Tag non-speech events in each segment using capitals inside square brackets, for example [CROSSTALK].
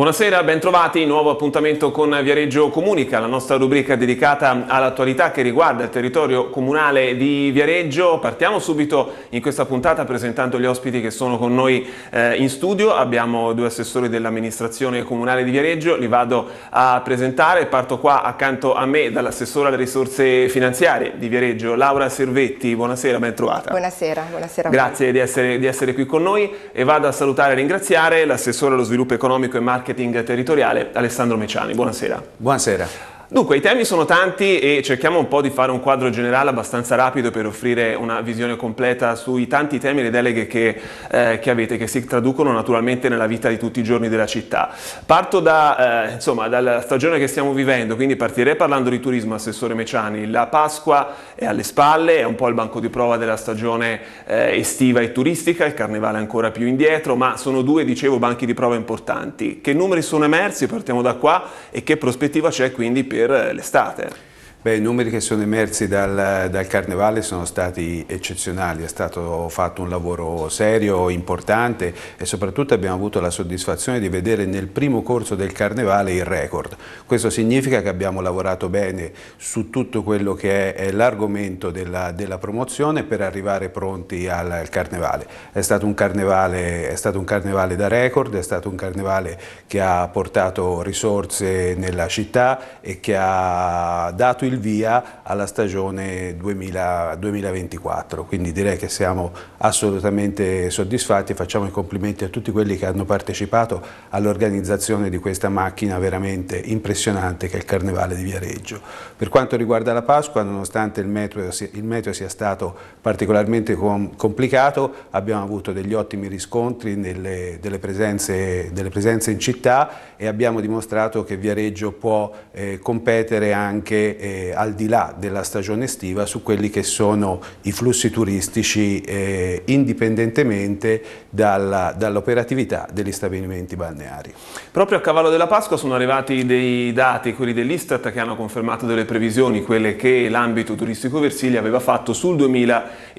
Buonasera, bentrovati, nuovo appuntamento con Viareggio Comunica, la nostra rubrica dedicata all'attualità che riguarda il territorio comunale di Viareggio. Partiamo subito in questa puntata presentando gli ospiti che sono con noi eh, in studio. Abbiamo due assessori dell'amministrazione comunale di Viareggio, li vado a presentare. Parto qua accanto a me dall'assessore alle risorse finanziarie di Viareggio, Laura Servetti. Buonasera, bentrovata. Buonasera, buonasera. Grazie di essere, di essere qui con noi e vado a salutare e ringraziare l'assessore allo sviluppo economico e marketing marketing territoriale Alessandro Meciani. Buonasera. Buonasera. Dunque, i temi sono tanti e cerchiamo un po' di fare un quadro generale abbastanza rapido per offrire una visione completa sui tanti temi e le deleghe che, eh, che avete, che si traducono naturalmente nella vita di tutti i giorni della città. Parto da, eh, insomma, dalla stagione che stiamo vivendo, quindi partirei parlando di turismo, Assessore Meciani. La Pasqua è alle spalle, è un po' il banco di prova della stagione eh, estiva e turistica, il carnevale ancora più indietro, ma sono due, dicevo, banchi di prova importanti. Che numeri sono emersi, partiamo da qua, e che prospettiva c'è quindi per eh, l'estate? Beh, I numeri che sono emersi dal, dal, Carnevale sono stati eccezionali, è stato fatto un lavoro serio, importante e soprattutto abbiamo avuto la soddisfazione di vedere nel primo corso del Carnevale il record. Questo significa che abbiamo lavorato bene su tutto quello che è, è l'argomento della, della, promozione per arrivare pronti al, al Carnevale. È stato, Carnevale. è stato, un Carnevale da record, è stato un Carnevale che ha portato risorse nella città e che ha dato il il via alla stagione 2000, 2024, quindi direi che siamo assolutamente soddisfatti e facciamo i complimenti a tutti quelli che hanno partecipato all'organizzazione di questa macchina veramente impressionante che è il Carnevale di Viareggio. Per quanto riguarda la Pasqua, nonostante il meteo, il meteo sia stato particolarmente com complicato, abbiamo avuto degli ottimi riscontri nelle, delle, presenze, delle, presenze, in città e abbiamo dimostrato che Viareggio può eh, competere anche eh, eh, al di là della stagione estiva su quelli che sono i flussi turistici eh, indipendentemente dall'operatività dall degli stabilimenti balneari. Proprio a cavallo della Pasqua sono arrivati dei dati, quelli dell'Istat, che hanno confermato delle previsioni, quelle che l'ambito turistico Versilia aveva fatto sul 2023.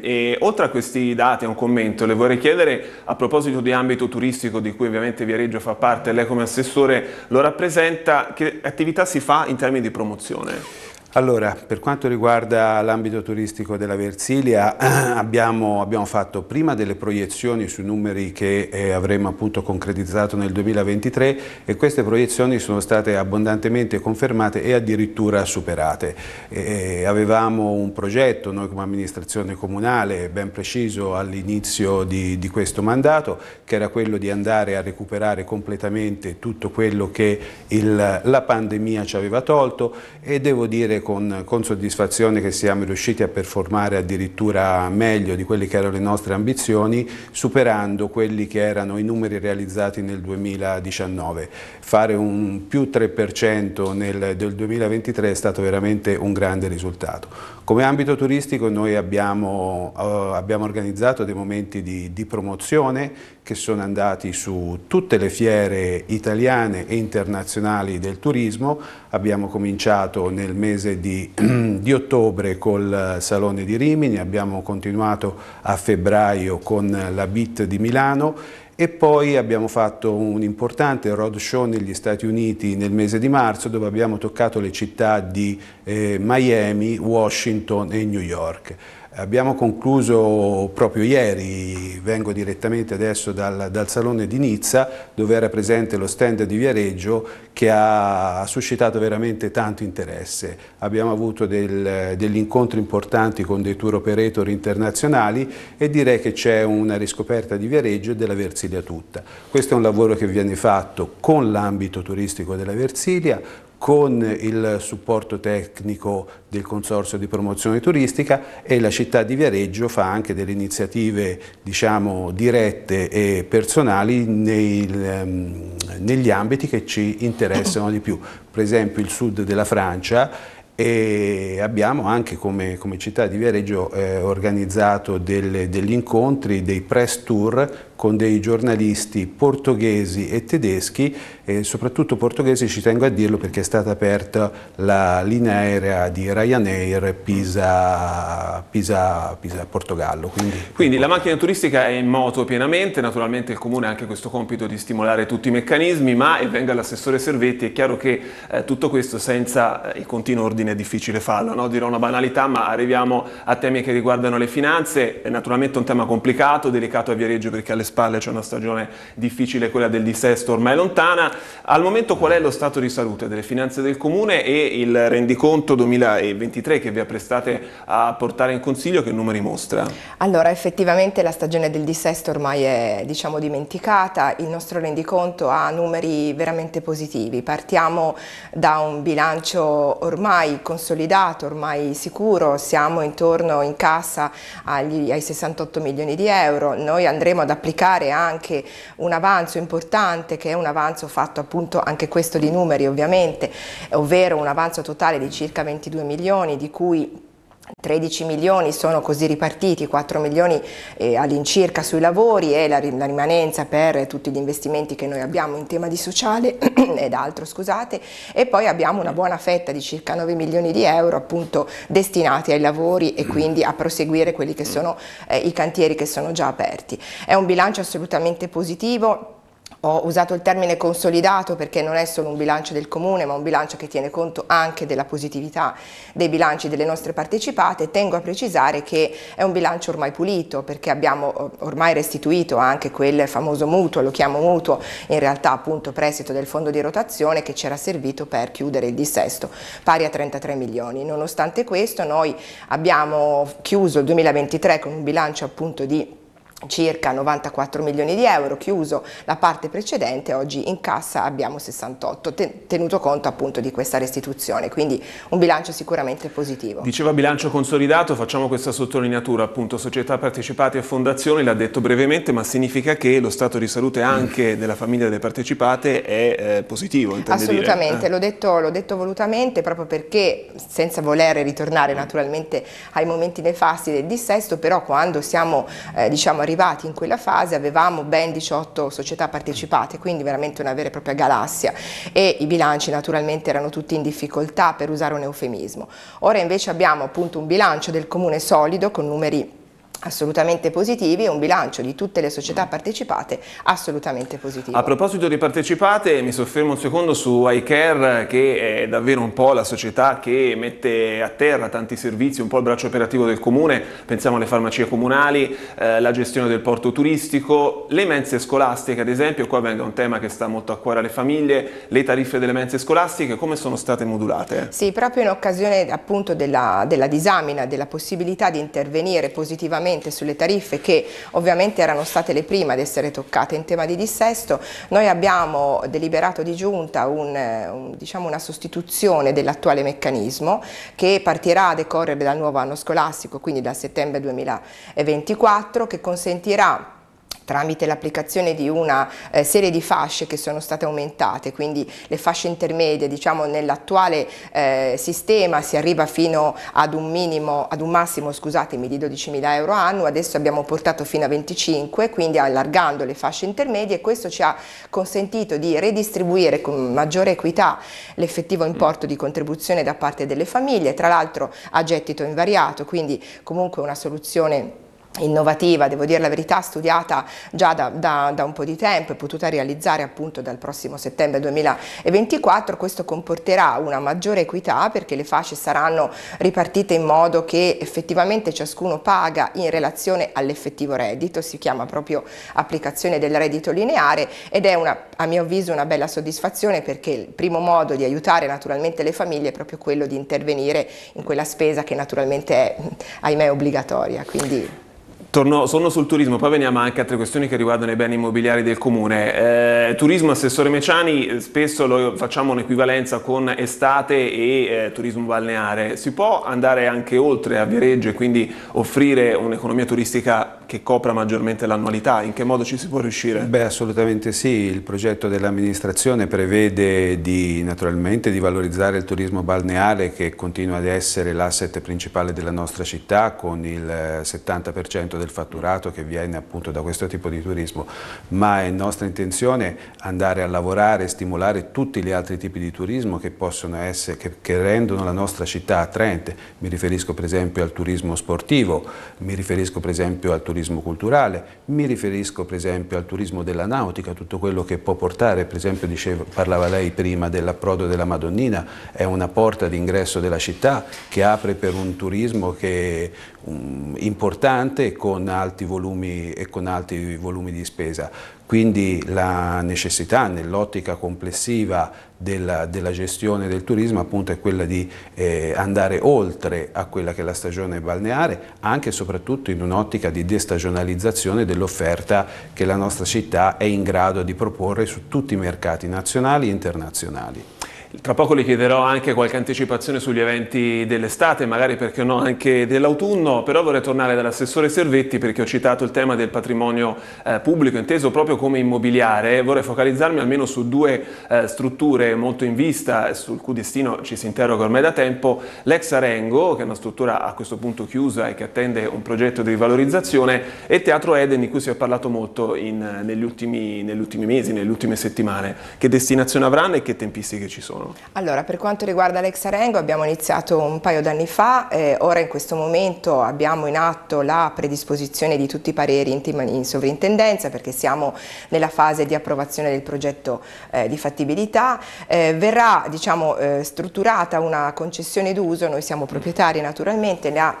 Eh, e, oltre a questi dati, un commento, le vorrei chiedere a proposito di ambito turistico, di cui ovviamente Viareggio fa parte, lei come assessore lo rappresenta, che attività si fa in termini di promozione? Allora, per quanto riguarda l'ambito turistico della Versilia, [CLEARS THROAT] abbiamo, abbiamo, fatto prima delle proiezioni sui numeri che eh, avremo appunto concretizzato nel 2023 e queste proiezioni sono state abbondantemente confermate e addirittura superate. E, avevamo un progetto, noi come amministrazione comunale, ben preciso all'inizio di, di, questo mandato, che era quello di andare a recuperare completamente tutto quello che il, la pandemia ci aveva tolto e devo dire con, con, soddisfazione che siamo riusciti a performare addirittura meglio di quelle che erano le nostre ambizioni, superando quelli che erano i numeri realizzati nel 2019. Fare un più 3% nel, del 2023 è stato veramente un grande risultato. Come ambito turistico noi abbiamo, eh, abbiamo organizzato dei momenti di, di, promozione che sono andati su tutte le fiere italiane e internazionali del turismo. Abbiamo cominciato nel mese di, [CLEARS THROAT] di ottobre col Salone di Rimini, abbiamo continuato a febbraio con la BIT di Milano e poi abbiamo fatto un importante roadshow negli Stati Uniti nel mese di marzo dove abbiamo toccato le città di eh, Miami, Washington e New York. Abbiamo concluso proprio ieri, vengo direttamente adesso dal, dal, Salone di Nizza dove era presente lo stand di Viareggio che ha suscitato veramente tanto interesse. Abbiamo avuto del, degli incontri importanti con dei tour operator internazionali e direi che c'è una riscoperta di Viareggio e della Versilia tutta. Questo è un lavoro che viene fatto con l'ambito turistico della Versilia, con il supporto tecnico del Consorzio di Promozione Turistica e la città di Viareggio fa anche delle iniziative diciamo, dirette e personali nei, um, negli ambiti che ci interessano di più, per esempio il sud della Francia e abbiamo anche come, come città di Viareggio eh, organizzato delle, degli incontri, dei press tour con dei giornalisti portoghesi e tedeschi, e soprattutto portoghesi ci tengo a dirlo perché è stata aperta la linea aerea di Ryanair Pisa, Pisa, Pisa Portogallo. Quindi, Quindi la macchina turistica è in moto pienamente, naturalmente il Comune ha anche questo compito di stimolare tutti i meccanismi, ma e venga l'assessore Servetti, è chiaro che eh, tutto questo senza eh, il continuo ordine è difficile farlo, no? dirò una banalità, ma arriviamo a temi che riguardano le finanze, è naturalmente un tema complicato, delicato a Viareggio perché alle spalle c'è una stagione difficile, quella del dissesto ormai lontana. Al momento qual è lo stato di salute delle finanze del Comune e il rendiconto 2023 che vi apprestate a portare in Consiglio, che numeri mostra? Allora, effettivamente la stagione del dissesto ormai è diciamo, dimenticata, il nostro rendiconto ha numeri veramente positivi, partiamo da un bilancio ormai consolidato, ormai sicuro, siamo intorno in cassa agli, ai 68 milioni di euro, noi andremo ad applicare comunicare anche un avanzo importante che è un avanzo fatto appunto anche questo di numeri ovviamente, ovvero un avanzo totale di circa 22 milioni di cui 13 milioni sono così ripartiti, 4 milioni eh, all'incirca sui lavori e la, la, rimanenza per tutti gli investimenti che noi abbiamo in tema di sociale [CLEARS THROAT] ed altro, scusate, e poi abbiamo una buona fetta di circa 9 milioni di euro appunto destinati ai lavori e quindi a proseguire quelli che sono eh, i cantieri che sono già aperti. È un bilancio assolutamente positivo ho usato il termine consolidato perché non è solo un bilancio del comune, ma un bilancio che tiene conto anche della positività dei bilanci delle nostre partecipate. Tengo a precisare che è un bilancio ormai pulito perché abbiamo eh, ormai restituito anche quel famoso mutuo, lo chiamo mutuo, in realtà appunto prestito del fondo di rotazione che ci era servito per chiudere il dissesto, pari a 33 milioni. Nonostante questo noi abbiamo chiuso il 2023 con un bilancio appunto di circa 94 milioni di euro, chiuso la parte precedente, oggi in cassa abbiamo 68, tenuto conto appunto di questa restituzione, quindi un bilancio sicuramente positivo. Diceva bilancio consolidato, facciamo questa sottolineatura, appunto società partecipate e fondazioni, l'ha detto brevemente, ma significa che lo stato di salute anche mm. della famiglia delle partecipate è eh, positivo, Assolutamente, eh. l'ho detto, detto, volutamente proprio perché senza voler ritornare mm. naturalmente ai momenti nefasti del dissesto, però quando siamo eh, diciamo arrivati in quella fase avevamo ben 18 società partecipate, quindi veramente una vera e propria galassia e i bilanci naturalmente erano tutti in difficoltà per usare un eufemismo. Ora invece abbiamo appunto un bilancio del comune solido con numeri assolutamente positivi e un bilancio di tutte le società partecipate assolutamente positivo. A proposito di partecipate, mi soffermo un secondo su iCare che è davvero un po' la società che mette a terra tanti servizi, un po' il braccio operativo del comune, pensiamo alle farmacie comunali, eh, la gestione del porto turistico, le mense scolastiche ad esempio, qua venga un tema che sta molto a cuore alle famiglie, le tariffe delle mense scolastiche, come sono state modulate? Sì, proprio in occasione appunto della, della disamina, della possibilità di intervenire positivamente nuovamente sulle tariffe che ovviamente erano state le prime ad essere toccate in tema di dissesto, noi abbiamo deliberato di giunta un, un, diciamo una sostituzione dell'attuale meccanismo che partirà a decorrere dal nuovo anno scolastico, quindi dal settembre 2024, che consentirà tramite l'applicazione di una eh, serie di fasce che sono state aumentate, quindi le fasce intermedie diciamo, nell'attuale eh, sistema si arriva fino ad un, minimo, ad un massimo scusatemi, di 12.000 euro annuo, adesso abbiamo portato fino a 25, quindi allargando le fasce intermedie questo ci ha consentito di redistribuire con maggiore equità l'effettivo mm. importo di contribuzione da parte delle famiglie, tra l'altro a gettito invariato, quindi comunque una soluzione innovativa, devo dire la verità, studiata già da, da, da, un po' di tempo e potuta realizzare appunto dal prossimo settembre 2024, questo comporterà una maggiore equità perché le fasce saranno ripartite in modo che effettivamente ciascuno paga in relazione all'effettivo reddito, si chiama proprio applicazione del reddito lineare ed è una, a mio avviso una bella soddisfazione perché il primo modo di aiutare naturalmente le famiglie è proprio quello di intervenire in quella spesa che naturalmente è ahimè obbligatoria. Quindi... Torno, sono sul turismo, poi veniamo anche a altre questioni che riguardano i beni immobiliari del comune. Eh, turismo, assessore Meciani, eh, spesso lo, facciamo un'equivalenza con estate e eh, turismo balneare. Si può andare anche oltre a Viareggio e quindi offrire un'economia turistica che copra maggiormente l'annualità? In che modo ci si può riuscire? Beh, assolutamente sì. Il progetto dell'amministrazione prevede di, naturalmente di valorizzare il turismo balneare che continua ad essere l'asset principale della nostra città con il 70% eh, del fatturato che viene appunto da questo tipo di turismo, ma è nostra intenzione andare a lavorare e stimolare tutti gli altri tipi di turismo che possono essere, che, che rendono la nostra città attraente. Mi riferisco per esempio al turismo sportivo, mi riferisco per esempio al turismo culturale, mi riferisco per esempio al turismo della nautica, tutto quello che può portare, per esempio dicevo, parlava lei prima dell'approdo della Madonnina, è una porta d'ingresso della città che apre per un turismo che, um, importante con con alti volumi, con alti volumi di spesa. Quindi la necessità nell'ottica complessiva della, della, gestione del turismo appunto è quella di eh, andare oltre a quella che è la stagione balneare, anche e soprattutto in un'ottica di destagionalizzazione dell'offerta che la nostra città è in grado di proporre su tutti i mercati nazionali e internazionali. Tra poco le chiederò anche qualche anticipazione sugli eventi dell'estate, magari perché no anche dell'autunno, però vorrei tornare dall'assessore Servetti perché ho citato il tema del patrimonio eh, pubblico inteso proprio come immobiliare. Vorrei focalizzarmi almeno su due eh, strutture molto in vista, sul cui destino ci si interroga ormai da tempo, l'ex Arengo, che è una struttura a questo punto chiusa e che attende un progetto di rivalorizzazione, e Teatro Eden di cui si è parlato molto in, eh, negli, ultimi, negli ultimi mesi, nelle ultime settimane. Che destinazione avranno e che tempistiche ci sono? loro? Allora, per quanto riguarda l'ex Arengo abbiamo iniziato un paio d'anni fa, eh, ora in questo momento abbiamo in atto la predisposizione di tutti i pareri in, in sovrintendenza perché siamo nella fase di approvazione del progetto eh, di fattibilità, eh, verrà diciamo, eh, strutturata una concessione d'uso, noi siamo proprietari naturalmente, la ha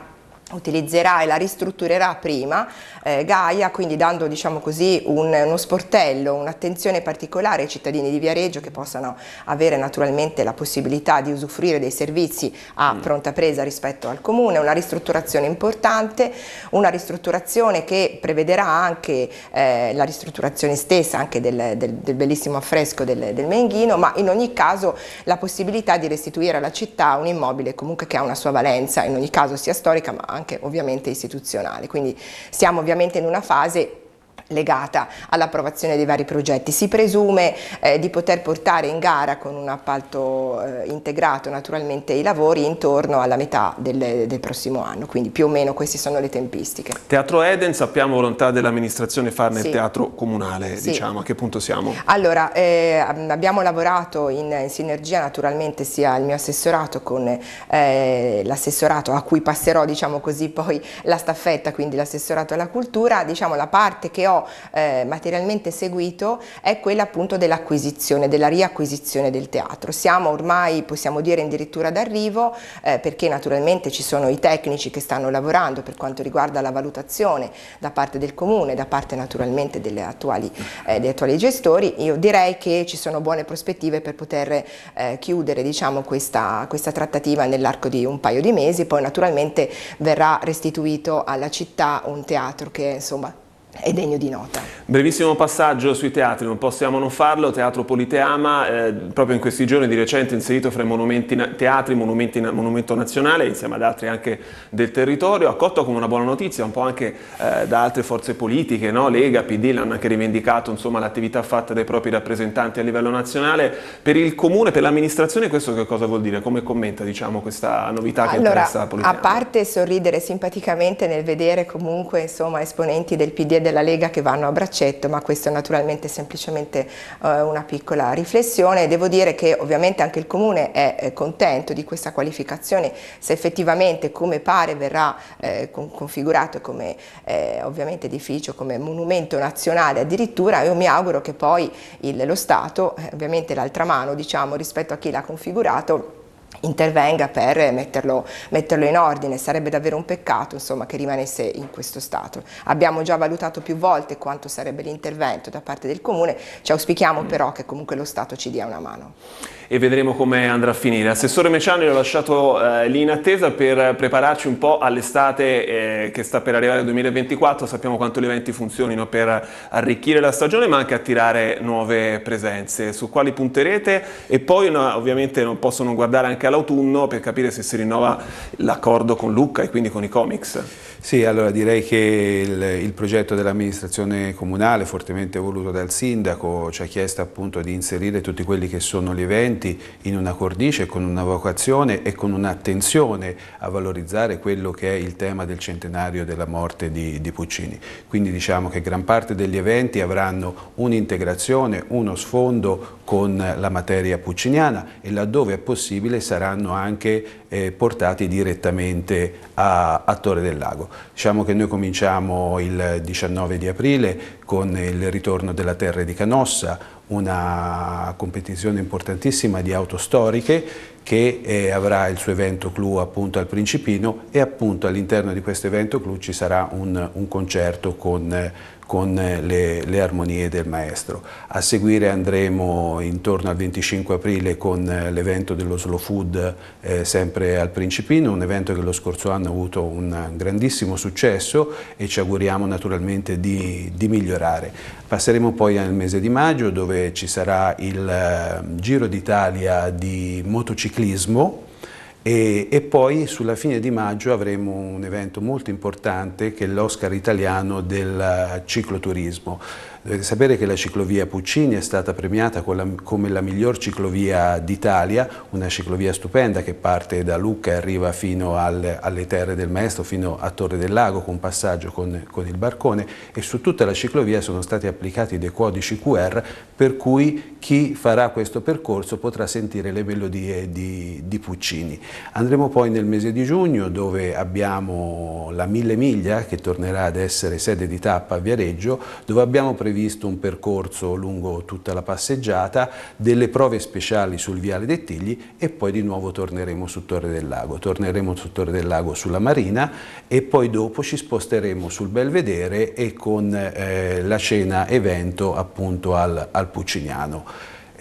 utilizzerà e la ristrutturerà prima eh, Gaia, quindi dando diciamo così, un, uno sportello, un'attenzione particolare ai cittadini di Viareggio che possano avere naturalmente la possibilità di usufruire dei servizi a mm. pronta presa rispetto al comune, una ristrutturazione importante, una ristrutturazione che prevederà anche eh, la ristrutturazione stessa anche del, del, del bellissimo affresco del, del Menghino, ma in ogni caso la possibilità di restituire alla città un immobile comunque che ha una sua valenza, in ogni caso sia storica ma anche anche ovviamente istituzionale. Quindi siamo ovviamente in una fase legata all'approvazione dei vari progetti. Si presume eh, di poter portare in gara con un appalto eh, integrato naturalmente i lavori intorno alla metà del, del, prossimo anno, quindi più o meno queste sono le tempistiche. Teatro Eden, sappiamo volontà dell'amministrazione farne sì. il teatro comunale, sì. diciamo, a che punto siamo? Allora, eh, abbiamo lavorato in, in, sinergia naturalmente sia il mio assessorato con eh, l'assessorato a cui passerò diciamo così poi la staffetta, quindi l'assessorato alla cultura, diciamo la parte che ho eh, materialmente seguito è quella appunto dell'acquisizione, della riacquisizione del teatro. Siamo ormai, possiamo dire, addirittura d'arrivo eh, perché naturalmente ci sono i tecnici che stanno lavorando per quanto riguarda la valutazione da parte del comune, da parte naturalmente delle attuali, eh, degli attuali gestori. Io direi che ci sono buone prospettive per poter eh, chiudere diciamo, questa, questa trattativa nell'arco di un paio di mesi, poi naturalmente verrà restituito alla città un teatro che insomma è degno di nota. Brevissimo passaggio sui teatri, non possiamo non farlo, Teatro Politeama, eh, proprio in questi giorni di recente inserito fra i monumenti teatri, monumenti, monumento nazionale, insieme ad altri anche del territorio, accolto come una buona notizia, un po' anche eh, da altre forze politiche, no? Lega, PD, l'hanno anche rivendicato l'attività fatta dai propri rappresentanti a livello nazionale. Per il comune, per l'amministrazione questo che cosa vuol dire? Come commenta diciamo, questa novità che allora, interessa la politica? A parte sorridere simpaticamente nel vedere comunque insomma, esponenti del PD della Lega che vanno a braccetto, ma questo è naturalmente semplicemente eh, una piccola riflessione. Devo dire che ovviamente anche il Comune è eh, contento di questa qualificazione, se effettivamente come pare verrà eh, con, configurato come eh, ovviamente edificio, come monumento nazionale addirittura, io mi auguro che poi il, lo Stato, eh, ovviamente l'altra mano diciamo, rispetto a chi l'ha configurato, intervenga per metterlo, metterlo, in ordine, sarebbe davvero un peccato insomma, che rimanesse in questo stato. Abbiamo già valutato più volte quanto sarebbe l'intervento da parte del Comune, ci auspichiamo però che comunque lo Stato ci dia una mano e vedremo come andrà a finire. Assessore Meciani l'ho lasciato eh, lì in attesa per prepararci un po' all'estate eh, che sta per arrivare al 2024, sappiamo quanto gli eventi funzionino per arricchire la stagione ma anche attirare nuove presenze, su quali punterete e poi no, ovviamente non posso non guardare anche all'autunno per capire se si rinnova l'accordo con Lucca e quindi con i comics. Sì, allora direi che il, il progetto dell'amministrazione comunale, fortemente voluto dal sindaco, ci ha chiesto appunto di inserire tutti quelli che sono gli eventi presenti in una cornice con una vocazione e con un'attenzione a valorizzare quello che è il tema del centenario della morte di, di Puccini. Quindi diciamo che gran parte degli eventi avranno un'integrazione, uno sfondo con la materia pucciniana e laddove è possibile saranno anche eh, portati direttamente a, a, Torre del Lago. Diciamo che noi cominciamo il 19 di aprile con il ritorno della Terra di Canossa, una competizione importantissima di auto storiche che eh, avrà il suo evento clou appunto al Principino e appunto all'interno di questo evento clou ci sarà un, un concerto con eh, con eh, le, le, armonie del maestro. A seguire andremo intorno al 25 aprile con eh, l'evento dello Slow Food eh, sempre al Principino, un evento che lo scorso anno ha avuto un grandissimo successo e ci auguriamo naturalmente di, di migliorare. Passeremo poi al mese di maggio dove ci sarà il eh, Giro d'Italia di motociclismo e, e, poi sulla fine di maggio avremo un evento molto importante che è l'Oscar italiano del cicloturismo. Dovete sapere che la ciclovia Puccini è stata premiata la, come la miglior ciclovia d'Italia, una ciclovia stupenda che parte da Lucca e arriva fino al, alle terre del Maestro, fino a Torre del Lago, con passaggio con, con il barcone e su tutta la ciclovia sono stati applicati dei codici QR per cui chi farà questo percorso potrà sentire le melodie di, di Puccini. Andremo poi nel mese di giugno dove abbiamo la Mille Miglia che tornerà ad essere sede di tappa a Viareggio, dove abbiamo presentato previsto un percorso lungo tutta la passeggiata, delle prove speciali sul Viale dei Tigli e poi di nuovo torneremo su Torre del Lago. Torneremo su Torre del Lago sulla Marina e poi dopo ci sposteremo sul Belvedere e con eh, la cena evento appunto al, al Pucciniano.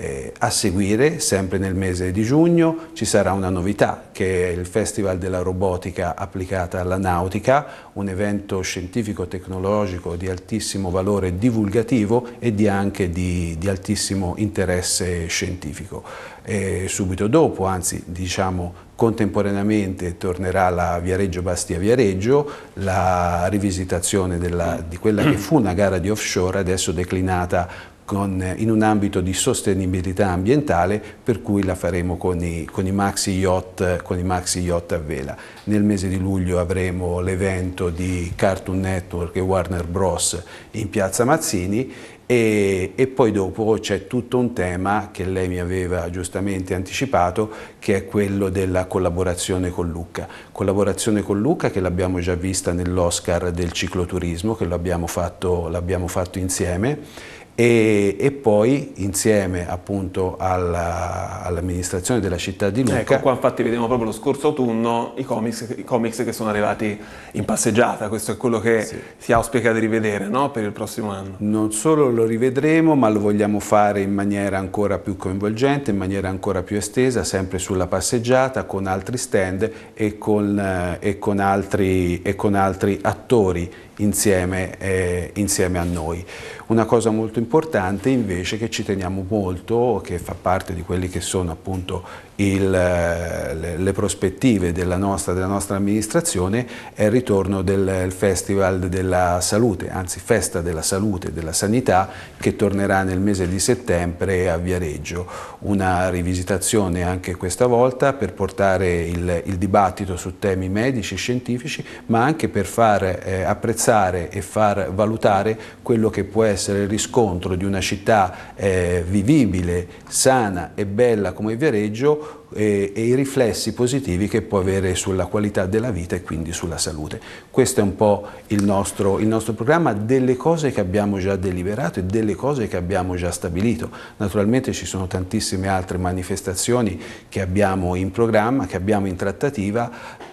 Eh, a seguire, sempre nel mese di giugno, ci sarà una novità che è il Festival della Robotica applicata alla nautica, un evento scientifico-tecnologico di altissimo valore divulgativo e di anche di, di altissimo interesse scientifico. E subito dopo, anzi diciamo contemporaneamente tornerà la Viareggio Bastia Viareggio, la rivisitazione della, di quella che fu una gara di offshore adesso declinata con, in un ambito di sostenibilità ambientale per cui la faremo con i, con i, maxi, yacht, con i maxi yacht a vela. Nel mese di luglio avremo l'evento di Cartoon Network e Warner Bros. in piazza Mazzini e, e, poi dopo c'è tutto un tema che lei mi aveva giustamente anticipato che è quello della collaborazione con Lucca. Collaborazione con Lucca che l'abbiamo già vista nell'Oscar del cicloturismo, che l'abbiamo fatto, fatto insieme e, e, poi insieme appunto all'amministrazione della città di Lucca. Ecco qua infatti vediamo proprio lo scorso autunno i comics, i comics che sono arrivati in passeggiata, questo è quello che sì. si auspica di rivedere no? per il prossimo anno. Non solo lo rivedremo ma lo vogliamo fare in maniera ancora più coinvolgente, in maniera ancora più estesa, sempre sulla passeggiata con altri stand e con, eh, e con, altri, e con altri attori insieme, eh, insieme, a noi. Una cosa molto importante invece che ci teniamo molto, che fa parte di quelle che sono appunto il, eh, le, le, prospettive della nostra, della nostra, amministrazione, è il ritorno del Festival della Salute, anzi Festa della Salute e della Sanità, che tornerà nel mese di settembre a Viareggio. Una rivisitazione anche questa volta per portare il, il dibattito su temi medici, e scientifici, ma anche per far eh, apprezzare apprezzare e far valutare quello che può essere il riscontro di una città eh, vivibile, sana e bella come Viareggio e, e, i riflessi positivi che può avere sulla qualità della vita e quindi sulla salute. Questo è un po' il nostro, il nostro programma delle cose che abbiamo già deliberato e delle cose che abbiamo già stabilito. Naturalmente ci sono tantissime altre manifestazioni che abbiamo in programma, che abbiamo in trattativa,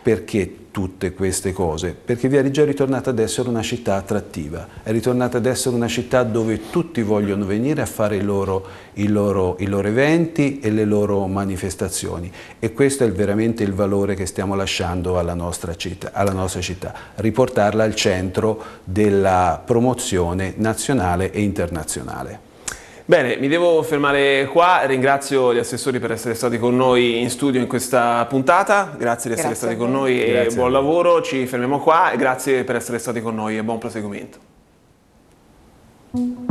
perché tutte queste cose, perché Viareggio è ritornata ad essere una città attrattiva, è ritornata ad essere una città dove tutti vogliono venire a fare i loro, i loro, i loro eventi e le loro manifestazioni situazioni e questo è veramente il valore che stiamo lasciando alla nostra città, alla nostra città riportarla al centro della promozione nazionale e internazionale. Bene, mi devo fermare qua, ringrazio gli assessori per essere stati con noi in studio in questa puntata, grazie di essere grazie stati con noi e grazie buon lavoro, ci fermiamo qua, grazie per essere stati con noi e buon proseguimento.